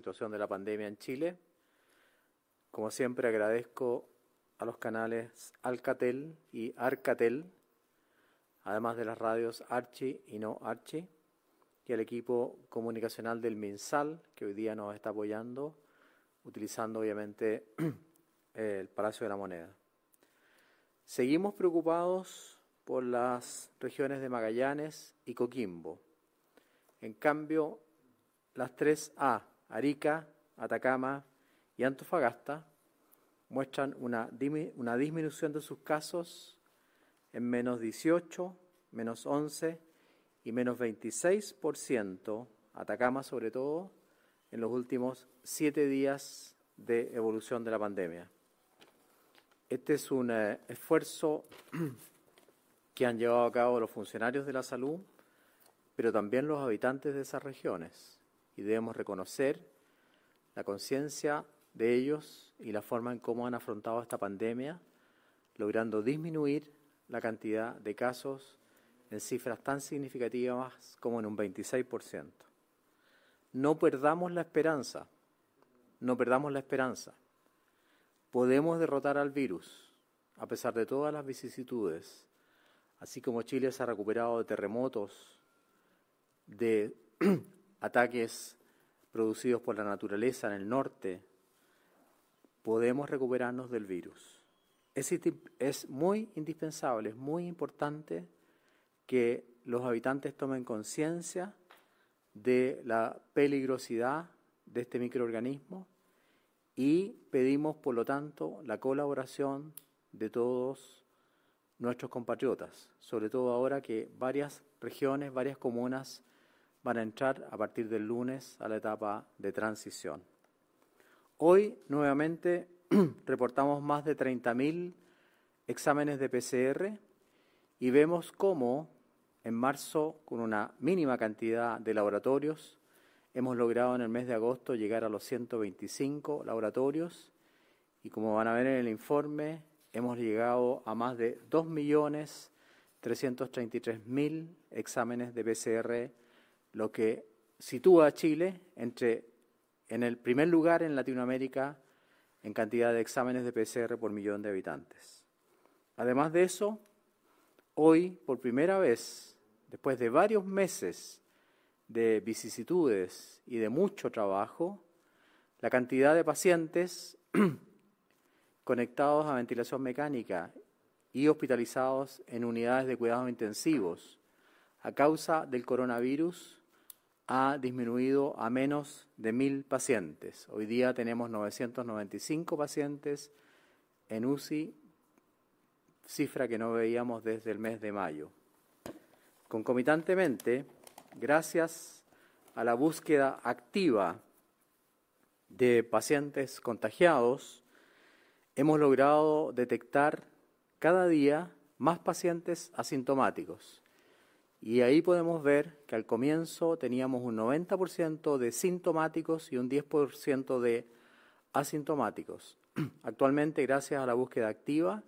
situación de la pandemia en Chile. Como siempre agradezco a los canales Alcatel y Arcatel, además de las radios Archi y no Archi, y al equipo comunicacional del MinSal, que hoy día nos está apoyando, utilizando obviamente el Palacio de la Moneda. Seguimos preocupados por las regiones de Magallanes y Coquimbo. En cambio, las 3A, Arica, Atacama y Antofagasta muestran una, disminución de sus casos en menos 18, menos 11 y menos 26%, Atacama sobre todo, en los últimos siete días de evolución de la pandemia. Este es un eh, esfuerzo que han llevado a cabo los funcionarios de la salud, pero también los habitantes de esas regiones y debemos reconocer la conciencia de ellos y la forma en cómo han afrontado esta pandemia, logrando disminuir la cantidad de casos en cifras tan significativas como en un 26%. No perdamos la esperanza, no perdamos la esperanza. Podemos derrotar al virus, a pesar de todas las vicisitudes, así como Chile se ha recuperado de terremotos, de ataques producidos por la naturaleza en el norte, podemos recuperarnos del virus. Es, muy indispensable, es muy importante que los habitantes tomen conciencia de la peligrosidad de este microorganismo y pedimos, por lo tanto, la colaboración de todos nuestros compatriotas, sobre todo ahora que varias regiones, varias comunas van a entrar a partir del lunes a la etapa de transición. Hoy nuevamente reportamos más de 30.000 exámenes de PCR y vemos cómo en marzo, con una mínima cantidad de laboratorios, hemos logrado en el mes de agosto llegar a los 125 laboratorios y como van a ver en el informe, hemos llegado a más de 2.333.000 exámenes de PCR lo que sitúa a Chile entre, en el primer lugar en Latinoamérica en cantidad de exámenes de PCR por millón de habitantes. Además de eso, hoy, por primera vez, después de varios meses de vicisitudes y de mucho trabajo, la cantidad de pacientes conectados a ventilación mecánica y hospitalizados en unidades de cuidados intensivos a causa del coronavirus ha disminuido a menos de mil pacientes. Hoy día tenemos 995 pacientes en UCI, cifra que no veíamos desde el mes de mayo. Concomitantemente, gracias a la búsqueda activa de pacientes contagiados, hemos logrado detectar cada día más pacientes asintomáticos. Y ahí podemos ver que al comienzo teníamos un 90% de sintomáticos y un 10% de asintomáticos. Actualmente, gracias a la búsqueda activa,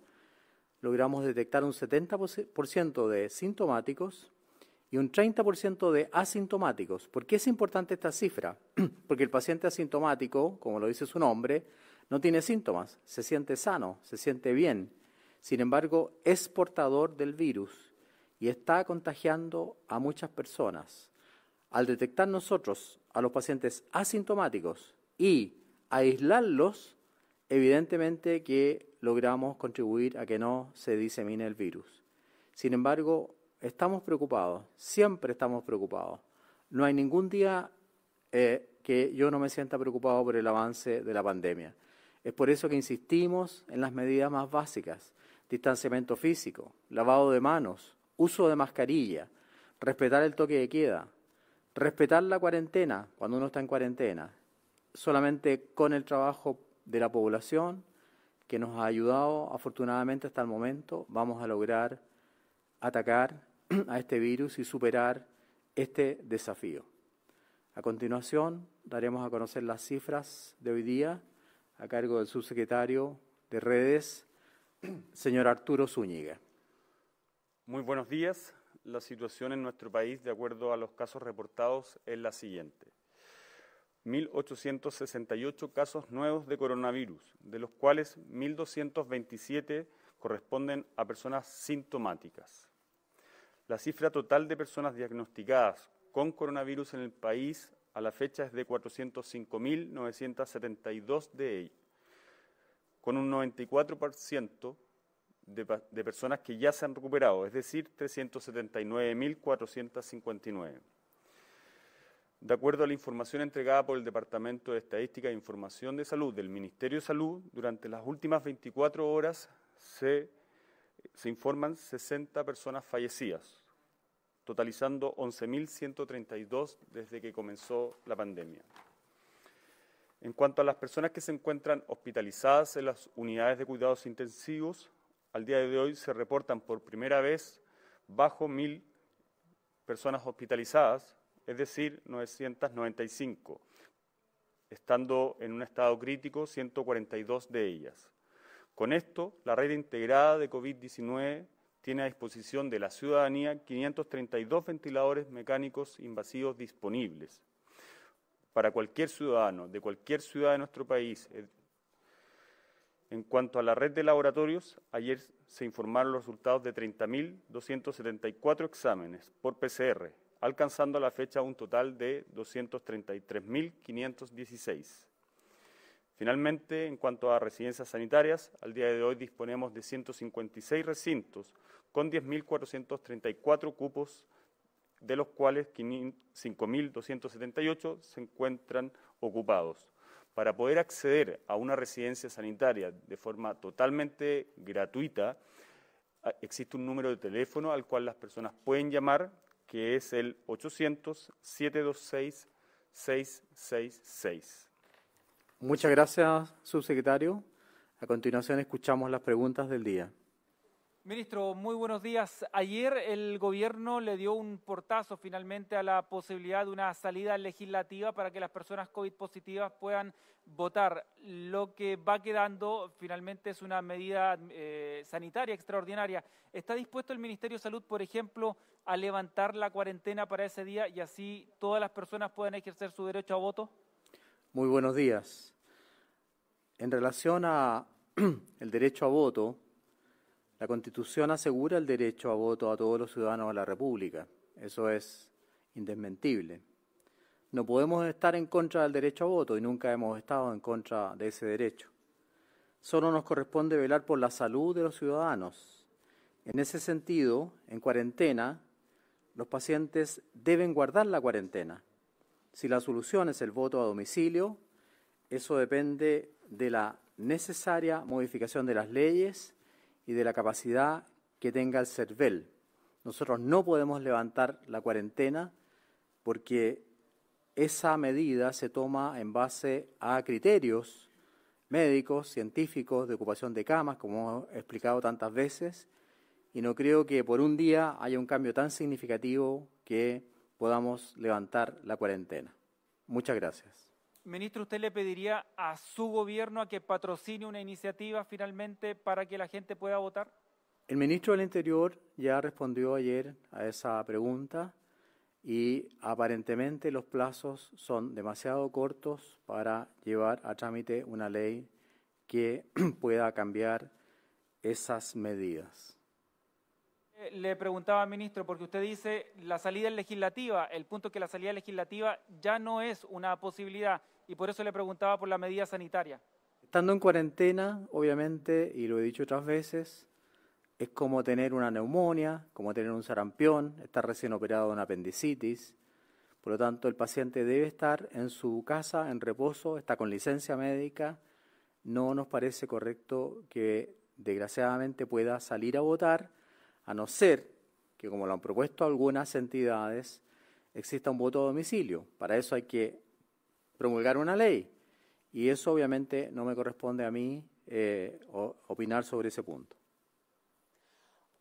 logramos detectar un 70% de sintomáticos y un 30% de asintomáticos. ¿Por qué es importante esta cifra? Porque el paciente asintomático, como lo dice su nombre, no tiene síntomas, se siente sano, se siente bien. Sin embargo, es portador del virus y está contagiando a muchas personas. Al detectar nosotros a los pacientes asintomáticos y aislarlos, evidentemente que logramos contribuir a que no se disemine el virus. Sin embargo, estamos preocupados, siempre estamos preocupados. No hay ningún día eh, que yo no me sienta preocupado por el avance de la pandemia. Es por eso que insistimos en las medidas más básicas, distanciamiento físico, lavado de manos, uso de mascarilla, respetar el toque de queda, respetar la cuarentena cuando uno está en cuarentena, solamente con el trabajo de la población que nos ha ayudado afortunadamente hasta el momento, vamos a lograr atacar a este virus y superar este desafío. A continuación, daremos a conocer las cifras de hoy día a cargo del subsecretario de redes, señor Arturo Zúñiga. Muy buenos días. La situación en nuestro país, de acuerdo a los casos reportados, es la siguiente. 1.868 casos nuevos de coronavirus, de los cuales 1.227 corresponden a personas sintomáticas. La cifra total de personas diagnosticadas con coronavirus en el país a la fecha es de 405.972 de ellos, con un 94% de, personas que ya se han recuperado, es decir, 379.459. De acuerdo a la información entregada por el Departamento de Estadística e Información de Salud del Ministerio de Salud, durante las últimas 24 horas se, se informan 60 personas fallecidas, totalizando 11.132 desde que comenzó la pandemia. En cuanto a las personas que se encuentran hospitalizadas en las unidades de cuidados intensivos, al día de hoy se reportan por primera vez bajo mil personas hospitalizadas, es decir, 995, estando en un estado crítico 142 de ellas. Con esto, la red integrada de COVID-19 tiene a disposición de la ciudadanía 532 ventiladores mecánicos invasivos disponibles. Para cualquier ciudadano, de cualquier ciudad de nuestro país, eh, en cuanto a la red de laboratorios, ayer se informaron los resultados de 30.274 exámenes por PCR, alcanzando a la fecha un total de 233.516. Finalmente, en cuanto a residencias sanitarias, al día de hoy disponemos de 156 recintos con 10.434 cupos, de los cuales 5.278 se encuentran ocupados para poder acceder a una residencia sanitaria de forma totalmente gratuita, ah, existe un número de teléfono al cual las personas pueden llamar, que es el 800-726-666. Muchas gracias, subsecretario. A continuación escuchamos las preguntas del día. Ministro, muy buenos días. Ayer el gobierno le dio un portazo finalmente a la posibilidad de una salida legislativa para que las personas COVID positivas puedan votar. Lo que va quedando finalmente es una medida eh, sanitaria extraordinaria. ¿Está dispuesto el Ministerio de Salud, por ejemplo, a levantar la cuarentena para ese día y así todas las personas puedan ejercer su derecho a voto? Muy buenos días. En relación a el derecho a voto, la Constitución asegura el derecho a voto a todos los ciudadanos de la República. Eso es indesmentible. No podemos estar en contra del derecho a voto y nunca hemos estado en contra de ese derecho. Solo nos corresponde velar por la salud de los ciudadanos. En ese sentido, en cuarentena, los pacientes deben guardar la cuarentena. Si la solución es el voto a domicilio, eso depende de la necesaria modificación de las leyes y de la capacidad que tenga el CERVEL. Nosotros no podemos levantar la cuarentena porque esa medida se toma en base a criterios médicos, científicos, de ocupación de camas, como he explicado tantas veces, y no creo que por un día haya un cambio tan significativo que podamos levantar la cuarentena. Muchas gracias. Ministro, ¿usted le pediría a su gobierno a que patrocine una iniciativa finalmente para que la gente pueda votar? El ministro del Interior ya respondió ayer a esa pregunta y aparentemente los plazos son demasiado cortos para llevar a trámite una ley que pueda cambiar esas medidas. Eh, le preguntaba, ministro, porque usted dice la salida legislativa, el punto que la salida legislativa ya no es una posibilidad y por eso le preguntaba por la medida sanitaria. Estando en cuarentena, obviamente, y lo he dicho otras veces, es como tener una neumonía, como tener un sarampión, estar recién operado de una apendicitis. Por lo tanto, el paciente debe estar en su casa, en reposo, está con licencia médica. No nos parece correcto que, desgraciadamente, pueda salir a votar, a no ser que, como lo han propuesto algunas entidades, exista un voto a domicilio. Para eso hay que promulgar una ley. Y eso obviamente no me corresponde a mí eh, opinar sobre ese punto.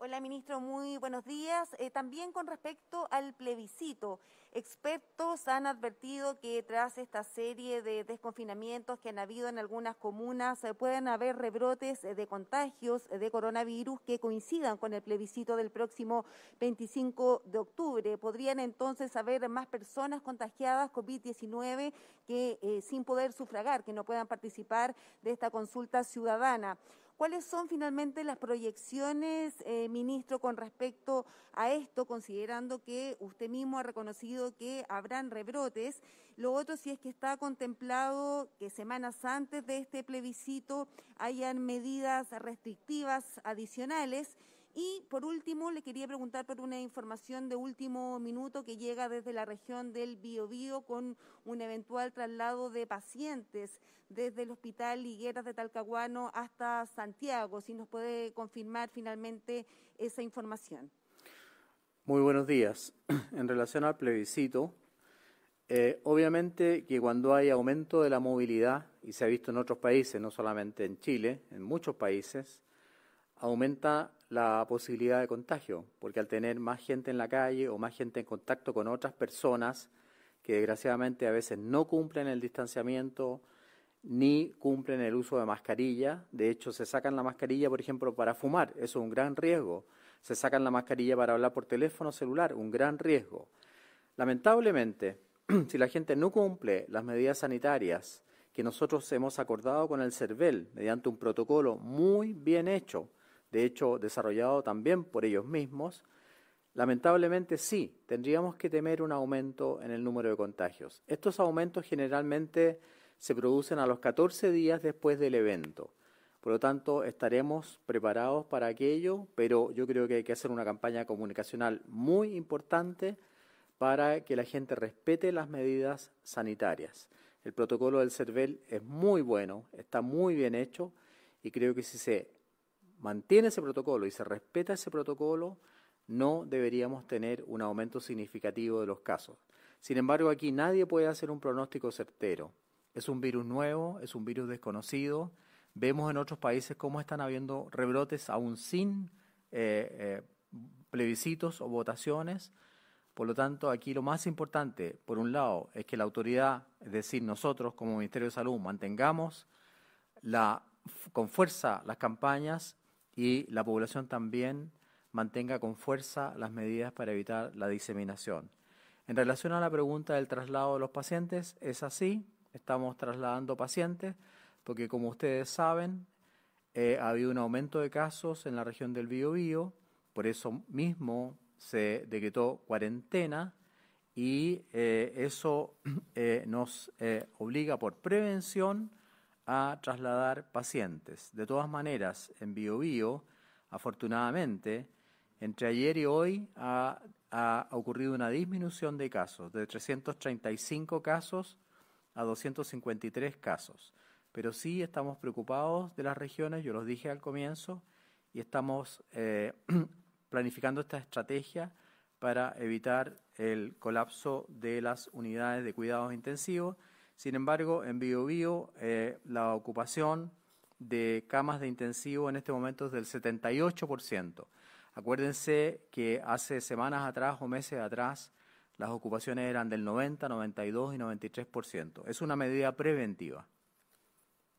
Hola, ministro, muy buenos días. Eh, también con respecto al plebiscito, expertos han advertido que tras esta serie de desconfinamientos que han habido en algunas comunas, eh, pueden haber rebrotes eh, de contagios de coronavirus que coincidan con el plebiscito del próximo 25 de octubre. Podrían entonces haber más personas contagiadas COVID-19 que sin poder sufragar, que no puedan participar de esta consulta ciudadana. ¿Cuáles son finalmente las proyecciones, eh, ministro, con respecto a esto, considerando que usted mismo ha reconocido que habrán rebrotes? Lo otro, si es que está contemplado que semanas antes de este plebiscito hayan medidas restrictivas adicionales y por último, le quería preguntar por una información de último minuto que llega desde la región del Biobío con un eventual traslado de pacientes desde el Hospital Higueras de Talcahuano hasta Santiago, si nos puede confirmar finalmente esa información. Muy buenos días. En relación al plebiscito, eh, obviamente que cuando hay aumento de la movilidad, y se ha visto en otros países, no solamente en Chile, en muchos países, aumenta la posibilidad de contagio, porque al tener más gente en la calle o más gente en contacto con otras personas que desgraciadamente a veces no cumplen el distanciamiento ni cumplen el uso de mascarilla, de hecho se sacan la mascarilla, por ejemplo, para fumar, eso es un gran riesgo, se sacan la mascarilla para hablar por teléfono celular, un gran riesgo. Lamentablemente, si la gente no cumple las medidas sanitarias que nosotros hemos acordado con el CERVEL mediante un protocolo muy bien hecho, de hecho desarrollado también por ellos mismos, lamentablemente sí, tendríamos que temer un aumento en el número de contagios. Estos aumentos generalmente se producen a los 14 días después del evento. Por lo tanto, estaremos preparados para aquello, pero yo creo que hay que hacer una campaña comunicacional muy importante para que la gente respete las medidas sanitarias. El protocolo del CERVEL es muy bueno, está muy bien hecho y creo que si se mantiene ese protocolo y se respeta ese protocolo, no deberíamos tener un aumento significativo de los casos. Sin embargo, aquí nadie puede hacer un pronóstico certero. Es un virus nuevo, es un virus desconocido. Vemos en otros países cómo están habiendo rebrotes aún sin eh, eh, plebiscitos o votaciones. Por lo tanto, aquí lo más importante, por un lado, es que la autoridad, es decir, nosotros como Ministerio de Salud, mantengamos la, con fuerza las campañas y la población también mantenga con fuerza las medidas para evitar la diseminación. En relación a la pregunta del traslado de los pacientes, es así, estamos trasladando pacientes porque como ustedes saben, eh, ha habido un aumento de casos en la región del Biobío, por eso mismo se decretó cuarentena y eh, eso eh, nos obliga por prevención a trasladar pacientes. De todas maneras, en BioBio, Bio, afortunadamente, entre ayer y hoy ha, ocurrido una disminución de casos, de 335 casos a 253 casos. Pero sí estamos preocupados de las regiones, yo los dije al comienzo, y estamos eh, planificando esta estrategia para evitar el colapso de las unidades de cuidados intensivos sin embargo, en BioBio eh, la ocupación de camas de intensivo en este momento es del 78%. Acuérdense que hace semanas atrás o meses atrás las ocupaciones eran del 90, 92 y 93%. Es una medida preventiva.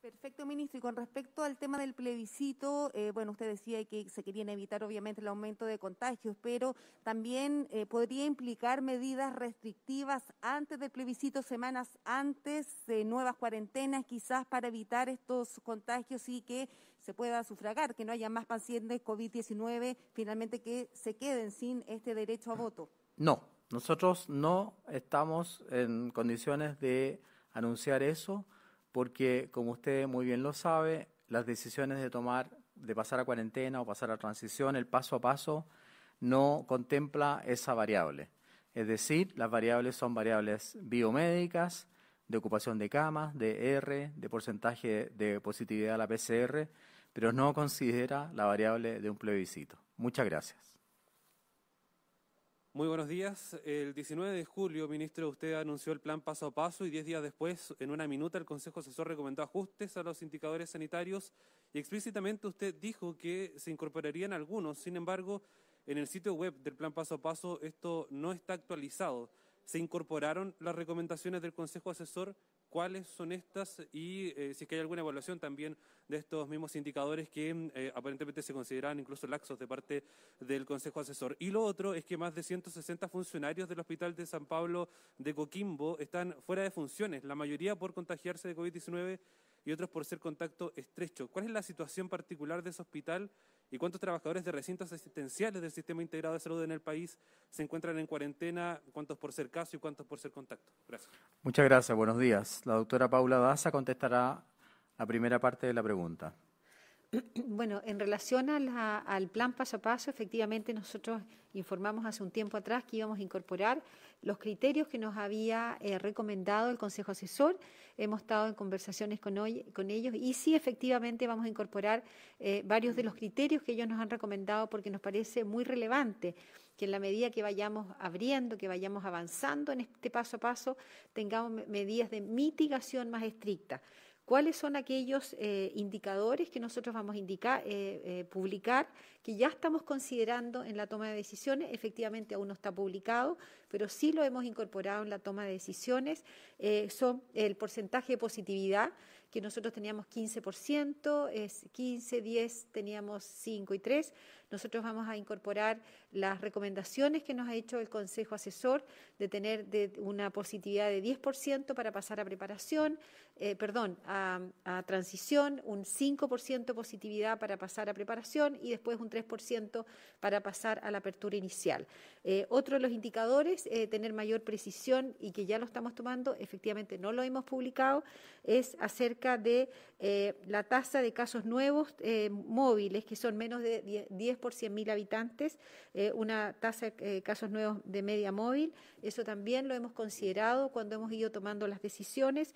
Perfecto, ministro. Y con respecto al tema del plebiscito, eh, bueno, usted decía que se querían evitar obviamente el aumento de contagios, pero también eh, podría implicar medidas restrictivas antes del plebiscito, semanas antes, de nuevas cuarentenas quizás para evitar estos contagios y que se pueda sufragar, que no haya más pacientes COVID-19 finalmente que se queden sin este derecho a voto. No, nosotros no estamos en condiciones de anunciar eso porque como usted muy bien lo sabe, las decisiones de tomar, de pasar a cuarentena o pasar a transición, el paso a paso, no contempla esa variable. Es decir, las variables son variables biomédicas, de ocupación de camas, de R, de porcentaje de positividad a la PCR, pero no considera la variable de un plebiscito. Muchas gracias. Muy buenos días. El 19 de julio, ministro, usted anunció el plan paso a paso y diez días después, en una minuta, el Consejo Asesor recomendó ajustes a los indicadores sanitarios y explícitamente usted dijo que se incorporarían algunos. Sin embargo, en el sitio web del plan paso a paso esto no está actualizado. ¿Se incorporaron las recomendaciones del Consejo Asesor? cuáles son estas y eh, si es que hay alguna evaluación también de estos mismos indicadores que eh, aparentemente se consideran incluso laxos de parte del Consejo Asesor. Y lo otro es que más de 160 funcionarios del Hospital de San Pablo de Coquimbo están fuera de funciones, la mayoría por contagiarse de COVID-19 y otros por ser contacto estrecho. ¿Cuál es la situación particular de ese hospital y cuántos trabajadores de recintos asistenciales del sistema integrado de salud en el país se encuentran en cuarentena, cuántos por ser caso y cuántos por ser contacto. Gracias. Muchas gracias, buenos días. La doctora Paula Daza contestará la primera parte de la pregunta. Bueno, en relación al plan paso a paso, efectivamente nosotros informamos hace un tiempo atrás que íbamos a incorporar los criterios que nos había eh, recomendado el Consejo Asesor. Hemos estado en conversaciones con, ellos y sí, efectivamente, vamos a incorporar eh, varios de los criterios que ellos nos han recomendado porque nos parece muy relevante que en la medida que vayamos abriendo, que vayamos avanzando en este paso a paso, tengamos medidas de mitigación más estrictas cuáles son aquellos eh, indicadores que nosotros vamos a indicar, eh, eh, publicar, que ya estamos considerando en la toma de decisiones. Efectivamente, aún no está publicado, pero sí lo hemos incorporado en la toma de decisiones. son el porcentaje de positividad, que nosotros teníamos 15%, es 15, 10, teníamos 5 y 3. Nosotros vamos a incorporar las recomendaciones que nos ha hecho el Consejo Asesor de tener una positividad de 10% para pasar a preparación, eh, perdón, a, transición, un 5% positividad para pasar a preparación y después un 3% para pasar a la apertura inicial. Eh, otro de los indicadores, eh, tener mayor precisión y que ya lo estamos tomando, efectivamente no lo hemos publicado, es acerca de la tasa de casos nuevos móviles, que son menos de 10, 10 por 100.000 habitantes, una tasa de casos nuevos de media móvil. Eso también lo hemos considerado cuando hemos ido tomando las decisiones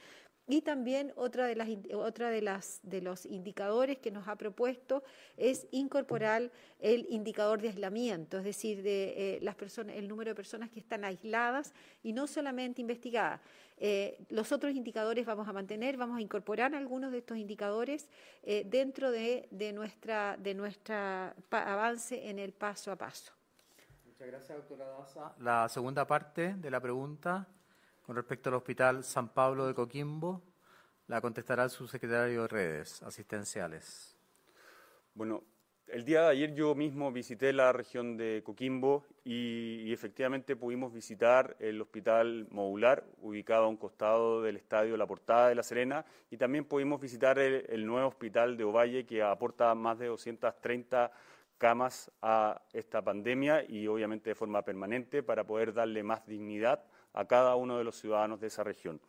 y también otra de las otra de las de los indicadores que nos ha propuesto es incorporar el indicador de aislamiento, es decir, de eh, las personas, el número de personas que están aisladas y no solamente investigadas. Eh, los otros indicadores vamos a mantener, vamos a incorporar algunos de estos indicadores eh, dentro de, de nuestra de nuestra avance en el paso a paso. Muchas gracias, doctora Daza. La segunda parte de la pregunta con respecto al Hospital San Pablo de Coquimbo, la contestará el subsecretario de Redes Asistenciales. Bueno, el día de ayer yo mismo visité la región de Coquimbo y, efectivamente pudimos visitar el hospital modular ubicado a un costado del estadio La Portada de La Serena y también pudimos visitar el, el nuevo hospital de Ovalle que aporta más de 230 camas a esta pandemia y obviamente de forma permanente para poder darle más dignidad a cada uno de los ciudadanos de esa región.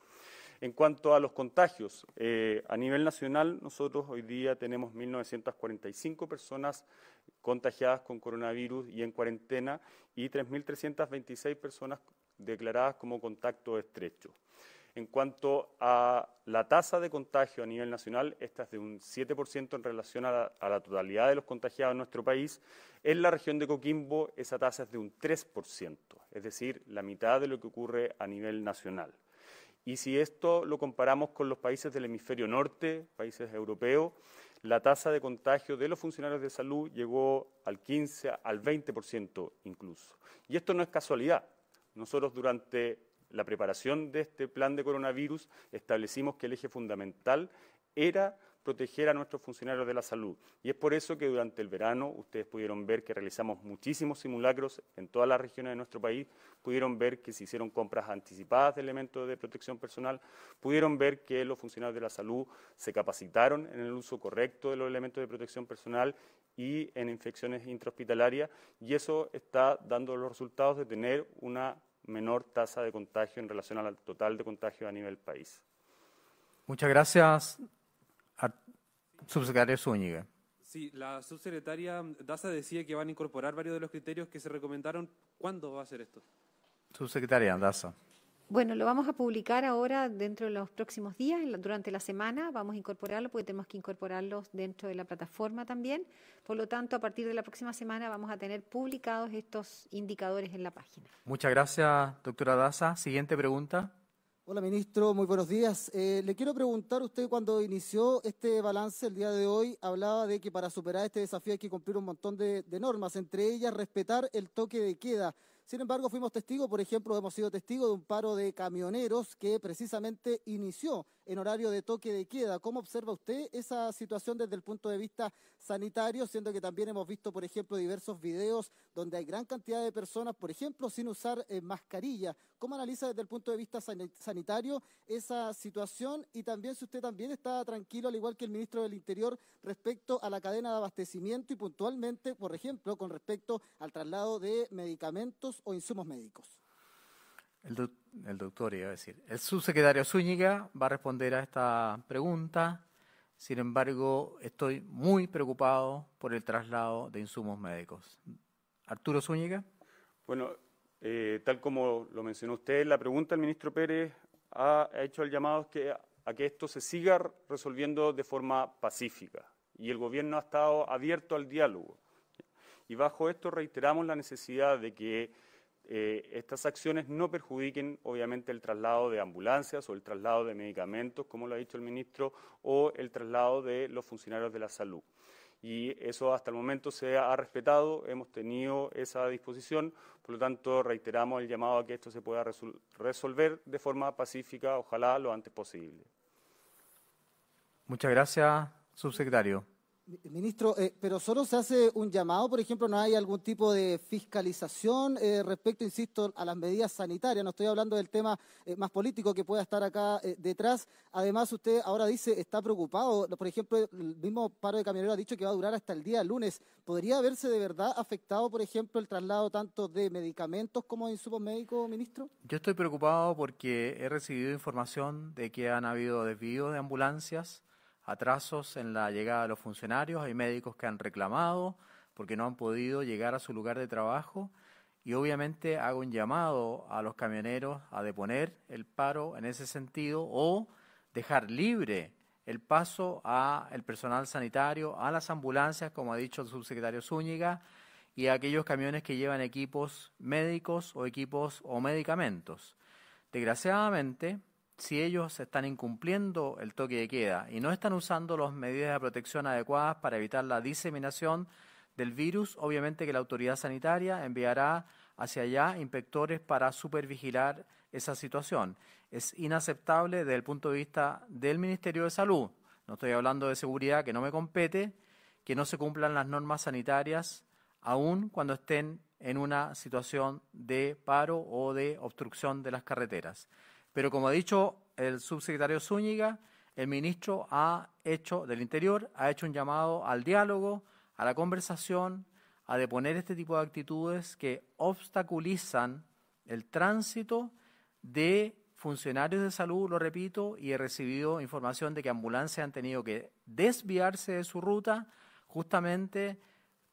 En cuanto a los contagios, eh, a nivel nacional nosotros hoy día tenemos 1.945 personas contagiadas con coronavirus y en cuarentena y 3.326 personas declaradas como contacto estrecho. En cuanto a la tasa de contagio a nivel nacional, esta es de un 7% en relación a la, totalidad de los contagiados en nuestro país. En la región de Coquimbo, esa tasa es de un 3%, es decir, la mitad de lo que ocurre a nivel nacional. Y si esto lo comparamos con los países del hemisferio norte, países europeos, la tasa de contagio de los funcionarios de salud llegó al 15, al 20% incluso. Y esto no es casualidad. Nosotros durante la preparación de este plan de coronavirus establecimos que el eje fundamental era proteger a nuestros funcionarios de la salud. Y es por eso que durante el verano ustedes pudieron ver que realizamos muchísimos simulacros en todas las regiones de nuestro país, pudieron ver que se hicieron compras anticipadas de elementos de protección personal, pudieron ver que los funcionarios de la salud se capacitaron en el uso correcto de los elementos de protección personal y en infecciones intrahospitalarias, y eso está dando los resultados de tener una menor tasa de contagio en relación al total de contagio a nivel país. Muchas gracias, subsecretario Zúñiga. Sí, la subsecretaria Daza decía que van a incorporar varios de los criterios que se recomendaron. ¿Cuándo va a hacer esto? Subsecretaria Daza. Bueno, lo vamos a publicar ahora dentro de los próximos días, durante la semana, vamos a incorporarlo porque tenemos que incorporarlo dentro de la plataforma también. Por lo tanto, a partir de la próxima semana vamos a tener publicados estos indicadores en la página. Muchas gracias, doctora Daza. Siguiente pregunta. Hola, ministro, muy buenos días. Eh, le quiero preguntar, usted cuando inició este balance el día de hoy, hablaba de que para superar este desafío hay que cumplir un montón de, de normas, entre ellas respetar el toque de queda. Sin embargo, fuimos testigos, por ejemplo, hemos sido testigos de un paro de camioneros que precisamente inició en horario de toque de queda. ¿Cómo observa usted esa situación desde el punto de vista sanitario, siendo que también hemos visto, por ejemplo, diversos videos donde hay gran cantidad de personas, por ejemplo, sin usar eh, mascarilla? ¿Cómo analiza desde el punto de vista sanitario esa situación y también si usted también está tranquilo, al igual que el ministro del Interior, respecto a la cadena de abastecimiento y puntualmente, por ejemplo, con respecto al traslado de medicamentos o insumos médicos? El, doctor iba a decir. El subsecretario Zúñiga va a responder a esta pregunta. Sin embargo, estoy muy preocupado por el traslado de insumos médicos. Arturo Zúñiga. Bueno, eh, tal como lo mencionó usted, la pregunta el ministro Pérez ha, hecho el llamado a que esto se siga resolviendo de forma pacífica. Y el gobierno ha estado abierto al diálogo. Y bajo esto reiteramos la necesidad de que eh, estas acciones no perjudiquen obviamente el traslado de ambulancias o el traslado de medicamentos, como lo ha dicho el ministro, o el traslado de los funcionarios de la salud. Y eso hasta el momento se ha respetado, hemos tenido esa disposición, por lo tanto reiteramos el llamado a que esto se pueda resolver de forma pacífica, ojalá lo antes posible. Muchas gracias, subsecretario. Ministro, eh, pero solo se hace un llamado, por ejemplo, no hay algún tipo de fiscalización eh, respecto, insisto, a las medidas sanitarias. No estoy hablando del tema eh, más político que pueda estar acá detrás. Además, usted ahora dice está preocupado. Por ejemplo, el mismo paro de camioneros ha dicho que va a durar hasta el día lunes. ¿Podría haberse de verdad afectado, por ejemplo, el traslado tanto de medicamentos como de insumos médicos, ministro? Yo estoy preocupado porque he recibido información de que han habido desvíos de ambulancias atrasos en la llegada de los funcionarios, hay médicos que han reclamado porque no han podido llegar a su lugar de trabajo y obviamente hago un llamado a los camioneros a deponer el paro en ese sentido o dejar libre el paso a el personal sanitario, a las ambulancias, como ha dicho el subsecretario Zúñiga, y a aquellos camiones que llevan equipos médicos o equipos o medicamentos. Desgraciadamente, si ellos están incumpliendo el toque de queda y no están usando las medidas de protección adecuadas para evitar la diseminación del virus, obviamente que la autoridad sanitaria enviará hacia allá inspectores para supervigilar esa situación. Es inaceptable desde el punto de vista del Ministerio de Salud. No estoy hablando de seguridad que no me compete, que no se cumplan las normas sanitarias aún cuando estén en una situación de paro o de obstrucción de las carreteras. Pero como ha dicho el subsecretario Zúñiga, el ministro ha hecho del Interior ha hecho un llamado al diálogo, a la conversación, a deponer este tipo de actitudes que obstaculizan el tránsito de funcionarios de salud, lo repito, y he recibido información de que ambulancias han tenido que desviarse de su ruta justamente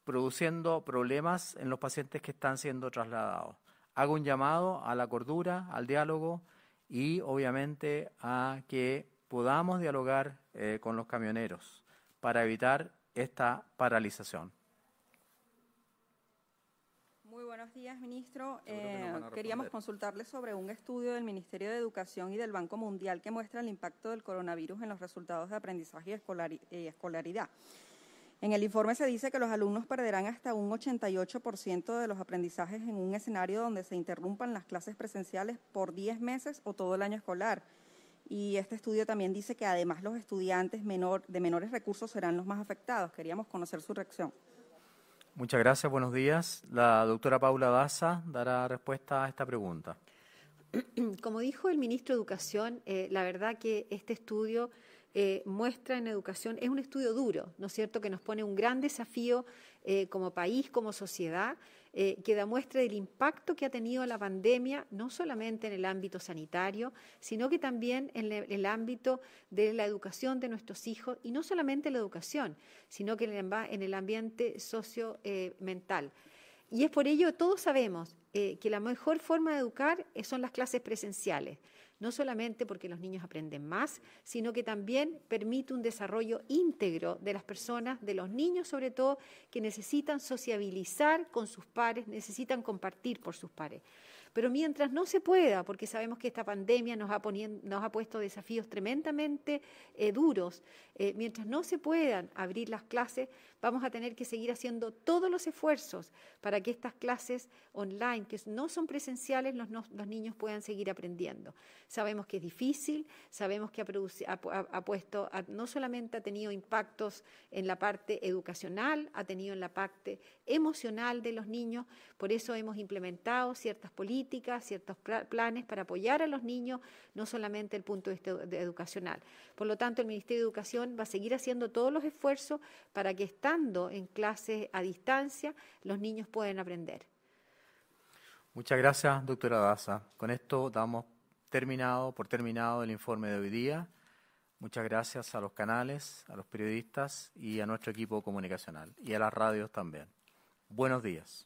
produciendo problemas en los pacientes que están siendo trasladados. Hago un llamado a la cordura, al diálogo, y obviamente a que podamos dialogar eh, con los camioneros para evitar esta paralización. Muy buenos días, ministro. Eh, queríamos consultarle sobre un estudio del Ministerio de Educación y del Banco Mundial que muestra el impacto del coronavirus en los resultados de aprendizaje y escolaridad. En el informe se dice que los alumnos perderán hasta un 88% de los aprendizajes en un escenario donde se interrumpan las clases presenciales por 10 meses o todo el año escolar. Y este estudio también dice que además los estudiantes de menores recursos serán los más afectados. Queríamos conocer su reacción. Muchas gracias, buenos días. La doctora Paula Daza dará respuesta a esta pregunta. Como dijo el ministro de Educación, eh, la verdad que este estudio eh, muestra en educación, es un estudio duro, ¿no es cierto?, que nos pone un gran desafío eh, como país, como sociedad, eh, que da muestra del impacto que ha tenido la pandemia, no solamente en el ámbito sanitario, sino que también en el, ámbito de la educación de nuestros hijos, y no solamente en la educación, sino que en el, en el ambiente mental y es por ello, todos sabemos eh, que la mejor forma de educar eh, son las clases presenciales, no solamente porque los niños aprenden más, sino que también permite un desarrollo íntegro de las personas, de los niños sobre todo, que necesitan sociabilizar con sus pares, necesitan compartir por sus pares. Pero mientras no se pueda, porque sabemos que esta pandemia nos ha, nos ha puesto desafíos tremendamente eh, duros, eh, mientras no se puedan abrir las clases, vamos a tener que seguir haciendo todos los esfuerzos para que estas clases online, que no son presenciales, los, niños puedan seguir aprendiendo. Sabemos que es difícil, sabemos que ha, puesto, no solamente ha tenido impactos en la parte educacional, ha tenido en la parte emocional de los niños, por eso hemos implementado ciertas políticas, ciertos planes para apoyar a los niños, no solamente el punto de vista este, educacional. Por lo tanto, el Ministerio de Educación va a seguir haciendo todos los esfuerzos para que estando en clases a distancia los niños puedan aprender. Muchas gracias, doctora Daza. Con esto damos terminado, por terminado el informe de hoy día. Muchas gracias a los canales, a los periodistas y a nuestro equipo comunicacional y a las radios también. Buenos días.